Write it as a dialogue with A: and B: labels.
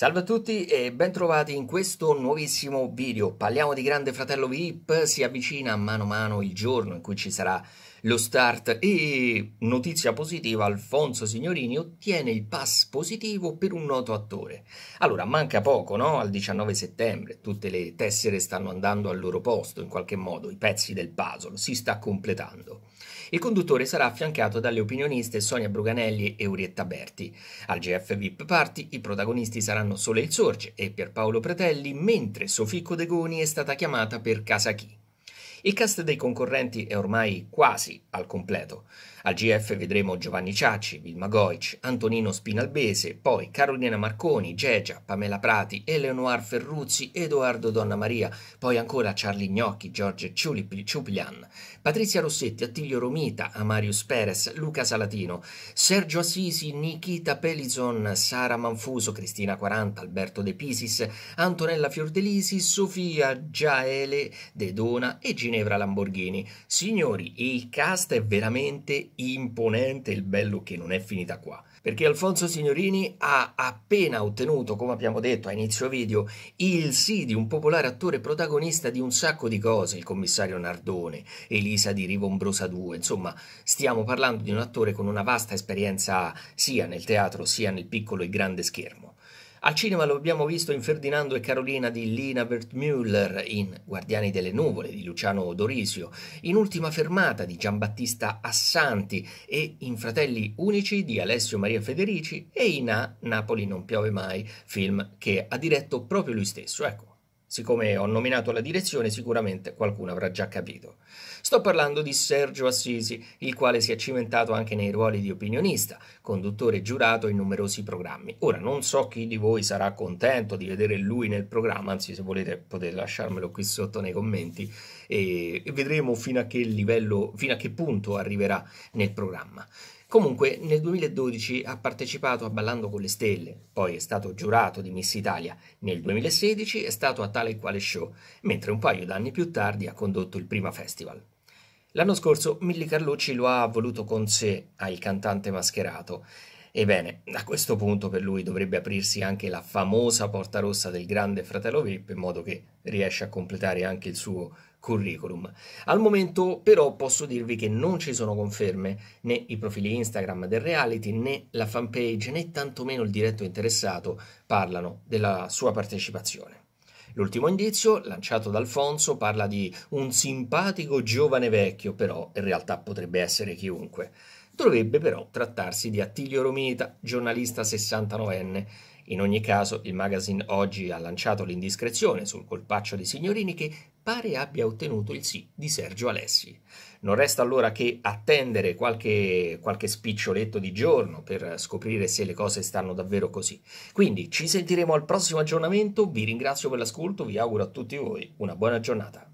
A: Salve a tutti e bentrovati in questo nuovissimo video. Parliamo di Grande Fratello VIP, si avvicina mano a mano il giorno in cui ci sarà lo start e notizia positiva Alfonso Signorini ottiene il pass positivo per un noto attore. Allora manca poco, no? Al 19 settembre tutte le tessere stanno andando al loro posto in qualche modo, i pezzi del puzzle si sta completando. Il conduttore sarà affiancato dalle opinioniste Sonia Bruganelli e Urietta Berti. Al GF VIP Party i protagonisti saranno Sole il Sorge e Pierpaolo Pratelli, mentre Sofì Codegoni è stata chiamata per Casachì. Il cast dei concorrenti è ormai quasi al completo. Al GF vedremo Giovanni Ciacci, Vilma Goic, Antonino Spinalbese, poi Carolina Marconi, Gegia, Pamela Prati, Eleonor Ferruzzi, Edoardo Donna Maria, poi ancora Charlie Gnocchi, Giorgio Ciuplian, Patrizia Rossetti, Attilio Romita, Amarius Perez, Luca Salatino, Sergio Assisi, Nikita Pelizon, Sara Manfuso, Cristina Quaranta, Alberto De Pisis, Antonella Fiordelisi, Sofia Giaele De Dona e Gino Ginevra Lamborghini. Signori, il cast è veramente imponente, il bello che non è finita qua perché Alfonso Signorini ha appena ottenuto, come abbiamo detto a inizio video, il sì di un popolare attore protagonista di un sacco di cose, il commissario Nardone, Elisa di Rivombrosa 2, insomma stiamo parlando di un attore con una vasta esperienza sia nel teatro sia nel piccolo e grande schermo. Al cinema lo abbiamo visto in Ferdinando e Carolina di Lina Wertmüller, in Guardiani delle nuvole di Luciano Dorisio, in Ultima fermata di Giambattista Assanti e in Fratelli unici di Alessio Maria Federici e in A Napoli non piove mai, film che ha diretto proprio lui stesso. Ecco, Siccome ho nominato la direzione, sicuramente qualcuno avrà già capito. Sto parlando di Sergio Assisi, il quale si è cimentato anche nei ruoli di opinionista, conduttore giurato in numerosi programmi. Ora, non so chi di voi sarà contento di vedere lui nel programma, anzi se volete potete lasciarmelo qui sotto nei commenti e vedremo fino a che livello, fino a che punto arriverà nel programma. Comunque nel 2012 ha partecipato a Ballando con le Stelle, poi è stato giurato di Miss Italia, nel 2016 è stato a tale e quale show, mentre un paio d'anni più tardi ha condotto il Prima Festival. L'anno scorso Milli Carlucci lo ha voluto con sé al cantante mascherato. Ebbene, a questo punto per lui dovrebbe aprirsi anche la famosa porta rossa del grande fratello VIP in modo che riesce a completare anche il suo curriculum. Al momento però posso dirvi che non ci sono conferme né i profili Instagram del reality né la fanpage né tantomeno il diretto interessato parlano della sua partecipazione. L'ultimo indizio, lanciato da Alfonso, parla di un simpatico giovane vecchio, però in realtà potrebbe essere chiunque. Dovrebbe però trattarsi di Attilio Romita, giornalista 69enne, in ogni caso, il magazine oggi ha lanciato l'indiscrezione sul colpaccio di signorini che pare abbia ottenuto il sì di Sergio Alessi. Non resta allora che attendere qualche, qualche spiccioletto di giorno per scoprire se le cose stanno davvero così. Quindi ci sentiremo al prossimo aggiornamento, vi ringrazio per l'ascolto, vi auguro a tutti voi una buona giornata.